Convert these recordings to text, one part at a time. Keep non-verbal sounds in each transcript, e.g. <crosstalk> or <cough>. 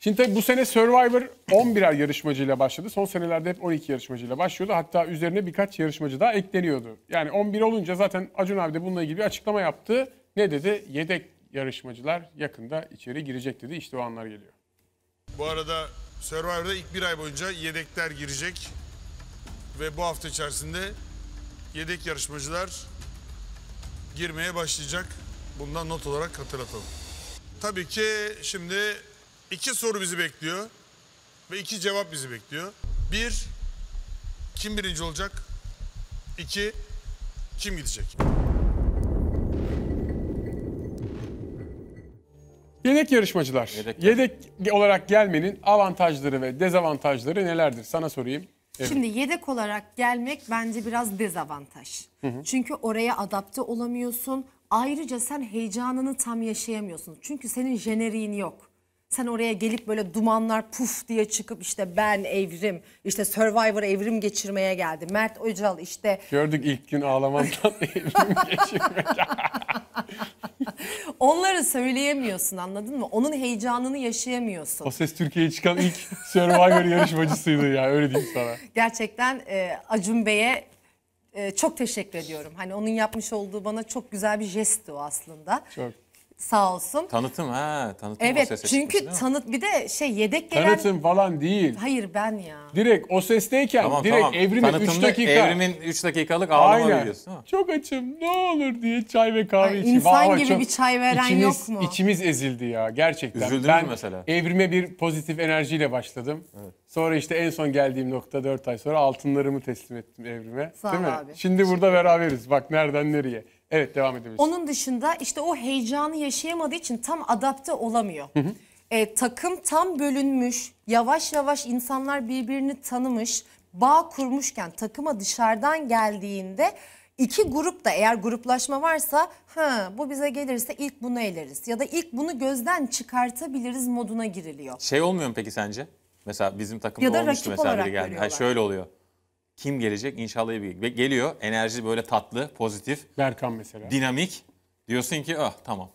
Şimdi tabii bu sene Survivor 11'er yarışmacıyla başladı. Son senelerde hep 12 yarışmacıyla başlıyordu. Hatta üzerine birkaç yarışmacı daha ekleniyordu. Yani 11 olunca zaten Acun abi de bununla ilgili bir açıklama yaptı. Ne dedi? Yedek yarışmacılar yakında içeri girecek dedi. İşte o anlar geliyor. Bu arada Survivor'da ilk bir ay boyunca yedekler girecek. Ve bu hafta içerisinde yedek yarışmacılar girmeye başlayacak. Bundan not olarak hatırlatalım. Tabii ki şimdi İki soru bizi bekliyor ve iki cevap bizi bekliyor. Bir, kim birinci olacak? İki, kim gidecek? Yedek yarışmacılar. Yedek, yedek olarak gelmenin avantajları ve dezavantajları nelerdir? Sana sorayım. Evet. Şimdi yedek olarak gelmek bence biraz dezavantaj. Hı hı. Çünkü oraya adapte olamıyorsun. Ayrıca sen heyecanını tam yaşayamıyorsun. Çünkü senin jeneriğin yok. Sen oraya gelip böyle dumanlar puf diye çıkıp işte ben evrim, işte Survivor evrim geçirmeye geldi. Mert Öcal işte. Gördük ilk gün ağlamamdan <laughs> evrim geçirmek Onları söyleyemiyorsun anladın mı? Onun heyecanını yaşayamıyorsun. O ses Türkiye'ye çıkan ilk Survivor yarışmacısıydı ya öyle diyeyim sana. Gerçekten e, Acun Bey'e e, çok teşekkür ediyorum. Hani onun yapmış olduğu bana çok güzel bir jestti o aslında. Çok sağ olsun. Tanıtım ha tanıtım. Evet o sese çünkü çıkmış, tanıt bir de şey yedek gelen. Tanıtım falan değil. Hayır ben ya. Direkt o sesteyken tamam, direkt tamam. evrime 3 dakika. Evrimin 3 dakikalık ağlama Aynen. biliyorsun. Çok açım ne olur diye çay ve kahve içeyim. İnsan Vallahi gibi çok... bir çay veren içimiz, yok mu? İçimiz ezildi ya gerçekten. Üzüldün ben mü mesela? evrime bir pozitif enerjiyle başladım. Evet. Sonra işte en son geldiğim nokta 4 ay sonra altınlarımı teslim ettim evrime. Sağ ol abi. Şimdi burada beraberiz. Bak nereden nereye. Evet devam edebiliriz. Onun dışında işte o heyecanı yaşayamadığı için tam adapte olamıyor. Hı hı. E, takım tam bölünmüş, yavaş yavaş insanlar birbirini tanımış, bağ kurmuşken takıma dışarıdan geldiğinde iki grup da eğer gruplaşma varsa ha bu bize gelirse ilk bunu eleriz ya da ilk bunu gözden çıkartabiliriz moduna giriliyor. Şey olmuyor mu peki sence? Mesela bizim takımda ya da olmuştu mesela biri geldi. Ha, şöyle oluyor. Kim gelecek? İnşallah bir geliyor. Enerji böyle tatlı, pozitif. Berkan mesela. Dinamik. Diyorsun ki ah tamam.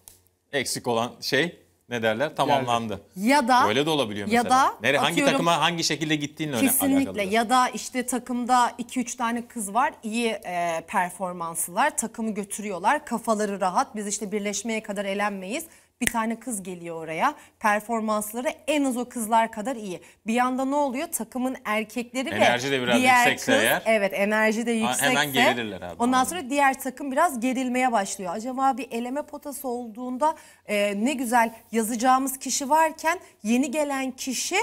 Eksik olan şey ne derler tamamlandı. Ya da böyle de olabiliyor mesela. Ya da Nere atıyorum, hangi takıma hangi şekilde gittiğinle kesinlikle alakalı. ya da işte takımda 2 3 tane kız var. iyi e, performanslılar. Takımı götürüyorlar. Kafaları rahat. Biz işte birleşmeye kadar elenmeyiz bir tane kız geliyor oraya. Performansları en az o kızlar kadar iyi. Bir yanda ne oluyor? Takımın erkekleri enerji ve de biraz diğer yüksekse kız. Eğer, evet enerji de yüksekse. Hemen gerilirler abi. Ondan sonra diğer takım biraz gerilmeye başlıyor. Acaba bir eleme potası olduğunda e, ne güzel yazacağımız kişi varken yeni gelen kişi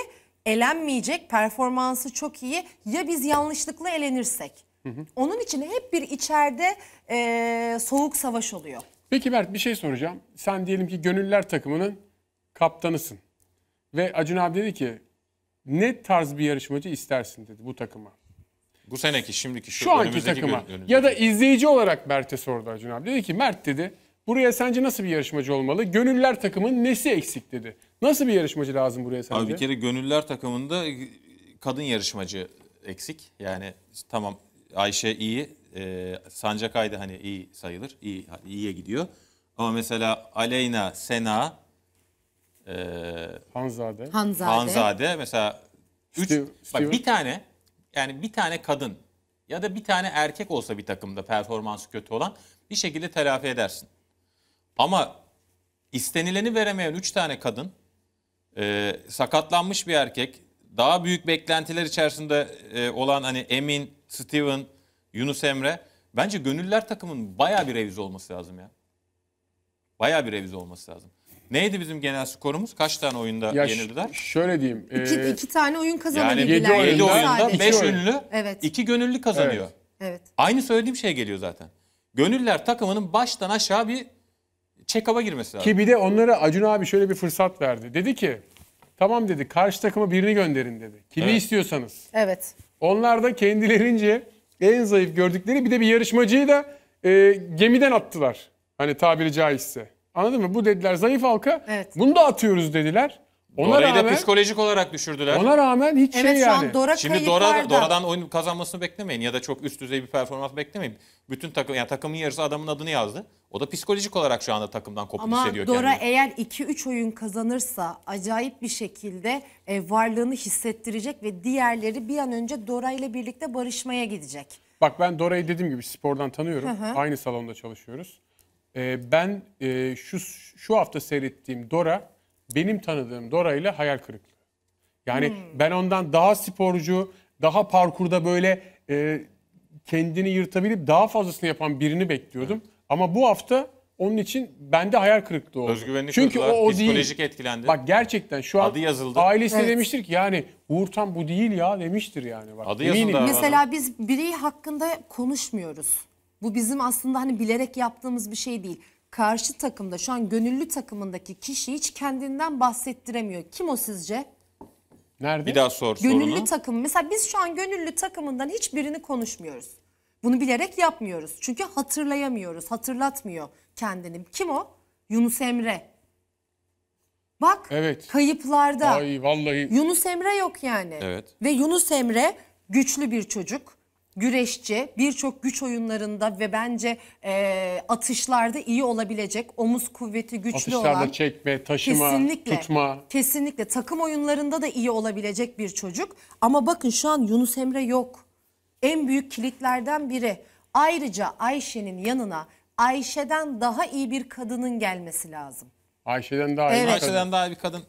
elenmeyecek. Performansı çok iyi. Ya biz yanlışlıkla elenirsek? Hı hı. Onun için hep bir içeride e, soğuk savaş oluyor. Peki Mert bir şey soracağım. Sen diyelim ki gönüller takımının kaptanısın. Ve Acun abi dedi ki ne tarz bir yarışmacı istersin dedi bu takıma. Bu seneki şimdiki şu, şu anki takıma. Ya da izleyici olarak Mert'e sordu Acun abi. Dedi ki Mert dedi buraya sence nasıl bir yarışmacı olmalı? Gönüller takımının nesi eksik dedi. Nasıl bir yarışmacı lazım buraya sence? Abi bir kere gönüller takımında kadın yarışmacı eksik. Yani tamam Ayşe iyi, e, Sancakay da hani iyi sayılır, iyi, hani iyiye gidiyor. Ama mesela Aleyna, Sena, e, Hanzade. Hanzade. Hanzade mesela üç, Steve, bak bir tane yani bir tane kadın ya da bir tane erkek olsa bir takımda performansı kötü olan bir şekilde telafi edersin. Ama istenileni veremeyen 3 tane kadın, e, sakatlanmış bir erkek, daha büyük beklentiler içerisinde e, olan hani Emin, Steven, Yunus Emre. Bence gönüller takımın baya bir revize olması lazım ya. Baya bir revize olması lazım. Neydi bizim genel skorumuz? Kaç tane oyunda ya yenildiler? Şöyle diyeyim. E... İki, iki tane oyun kazanabildiler. Yani 7 oyunda 5 ünlü, 2 gönüllü kazanıyor. Evet. evet. Aynı söylediğim şey geliyor zaten. Gönüller takımının baştan aşağı bir çekaba upa girmesi lazım. Ki bir de onlara Acun abi şöyle bir fırsat verdi. Dedi ki tamam dedi karşı takıma birini gönderin dedi. Kimi evet. istiyorsanız. Evet. Onlar da kendilerince en zayıf gördükleri bir de bir yarışmacıyı da e, gemiden attılar. Hani tabiri caizse. Anladın mı? Bu dediler zayıf halka. Evet. Bunu da atıyoruz dediler. Ona Dora'yı rağmen, da psikolojik olarak düşürdüler. Ona rağmen hiç evet, şey şu yani. An Dora Şimdi Dora, Dora'dan oyun kazanmasını beklemeyin ya da çok üst düzey bir performans beklemeyin. Bütün takım yani takımın yarısı adamın adını yazdı. O da psikolojik olarak şu anda takımdan kopuk Ama hissediyor Dora kendini. eğer 2-3 oyun kazanırsa acayip bir şekilde e, varlığını hissettirecek ve diğerleri bir an önce Dora ile birlikte barışmaya gidecek. Bak ben Dora'yı dediğim gibi spordan tanıyorum. Hı hı. Aynı salonda çalışıyoruz. Ee, ben e, şu şu hafta seyrettiğim Dora benim tanıdığım Dora ile hayal kırıklığı. Yani hmm. ben ondan daha sporcu, daha parkurda böyle e, kendini yırtabilip daha fazlasını yapan birini bekliyordum. Evet. Ama bu hafta onun için bende hayal kırıklığı oldu. Özgüvenini Çünkü kırdılar, o, o psikolojik etkilendi. Bak gerçekten şu an Adı yazıldı. ailesi evet. demiştir ki yani Uğur bu değil ya demiştir yani. Bak, Adı yazıldı. Mesela biz birey hakkında konuşmuyoruz. Bu bizim aslında hani bilerek yaptığımız bir şey değil karşı takımda şu an gönüllü takımındaki kişi hiç kendinden bahsettiremiyor. Kim o sizce? Nerede? Bir daha sor Gönüllü sorunu. takım. Mesela biz şu an gönüllü takımından hiçbirini konuşmuyoruz. Bunu bilerek yapmıyoruz. Çünkü hatırlayamıyoruz. Hatırlatmıyor kendini. Kim o? Yunus Emre. Bak evet. kayıplarda. Ay vallahi. Yunus Emre yok yani. Evet. Ve Yunus Emre güçlü bir çocuk güreşçi, birçok güç oyunlarında ve bence e, atışlarda iyi olabilecek, omuz kuvveti güçlü Atışlarda olan. çekme, taşıma, kesinlikle, tutma. Kesinlikle takım oyunlarında da iyi olabilecek bir çocuk. Ama bakın şu an Yunus Emre yok. En büyük kilitlerden biri. Ayrıca Ayşe'nin yanına Ayşe'den daha iyi bir kadının gelmesi lazım. Ayşe'den daha iyi. Evet. Ayşe'den daha iyi bir kadın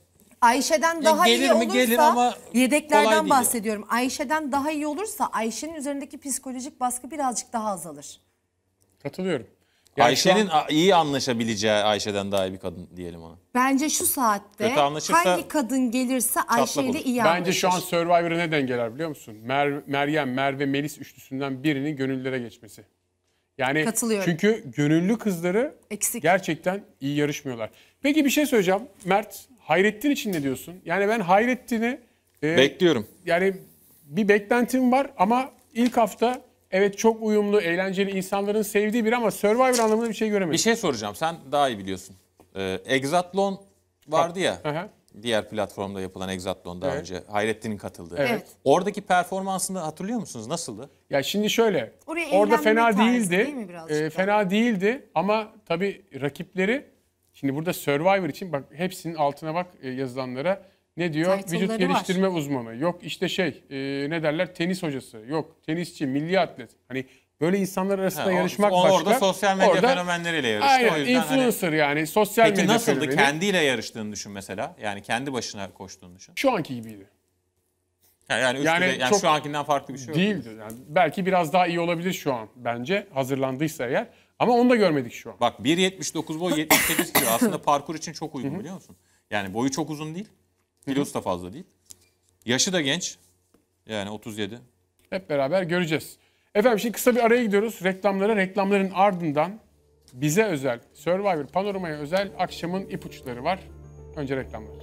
Ayşe'den daha gelir iyi mi? olursa Gelir ama yedeklerden değil. bahsediyorum. Ayşe'den daha iyi olursa Ayşe'nin üzerindeki psikolojik baskı birazcık daha azalır. Katılıyorum. Yani Ayşe'nin an- iyi anlaşabileceği Ayşe'den daha iyi bir kadın diyelim ona. Bence şu saatte hangi kadın gelirse Ayşe ile iyi anlaşır. Bence şu an Survivor'a ne dengeler biliyor musun? Mer- Meryem, Merve, Melis üçlüsünden birinin gönüllülere geçmesi. Yani Katılıyorum. çünkü gönüllü kızları Eksik. gerçekten iyi yarışmıyorlar. Peki bir şey söyleyeceğim. Mert Hayrettin için ne diyorsun? Yani ben Hayrettin'i... E, Bekliyorum. Yani bir beklentim var ama ilk hafta evet çok uyumlu, eğlenceli, insanların sevdiği bir ama Survivor anlamında bir şey göremedim. Bir şey soracağım. Sen daha iyi biliyorsun. Ee, Exatlon vardı ya. Aha. Diğer platformda yapılan Exatlon daha evet. önce Hayrettin'in katıldığı. Evet. Oradaki performansını hatırlıyor musunuz? Nasıldı? Ya şimdi şöyle. Oraya orada fena değildi. Değil e, fena değildi ama tabii rakipleri Şimdi burada Survivor için bak hepsinin altına bak e, yazılanlara. Ne diyor? Title'ları Vücut geliştirme var. uzmanı. Yok işte şey e, ne derler? Tenis hocası. Yok tenisçi, milli atlet. Hani böyle insanlar arasında ha, yarışmak o, başka. Orada sosyal medya orada, fenomenleriyle yarıştı. Aynen hani influencer hani, yani sosyal peki medya nasıldı? Fenomeni. Kendiyle yarıştığını düşün mesela. Yani kendi başına koştuğunu düşün. Şu anki gibiydi. Ha, yani üstüne, yani, yani şu ankinden farklı bir şey yok. Değildi. Yani belki biraz daha iyi olabilir şu an bence hazırlandıysa eğer. Ama onu da görmedik şu an. Bak 1.79 boy 78 kilo. Aslında parkur için çok uygun biliyor musun? Yani boyu çok uzun değil. Kilosu da fazla değil. Yaşı da genç. Yani 37. Hep beraber göreceğiz. Efendim şimdi kısa bir araya gidiyoruz. Reklamlara, reklamların ardından bize özel, Survivor Panorama'ya özel akşamın ipuçları var. Önce reklamlar.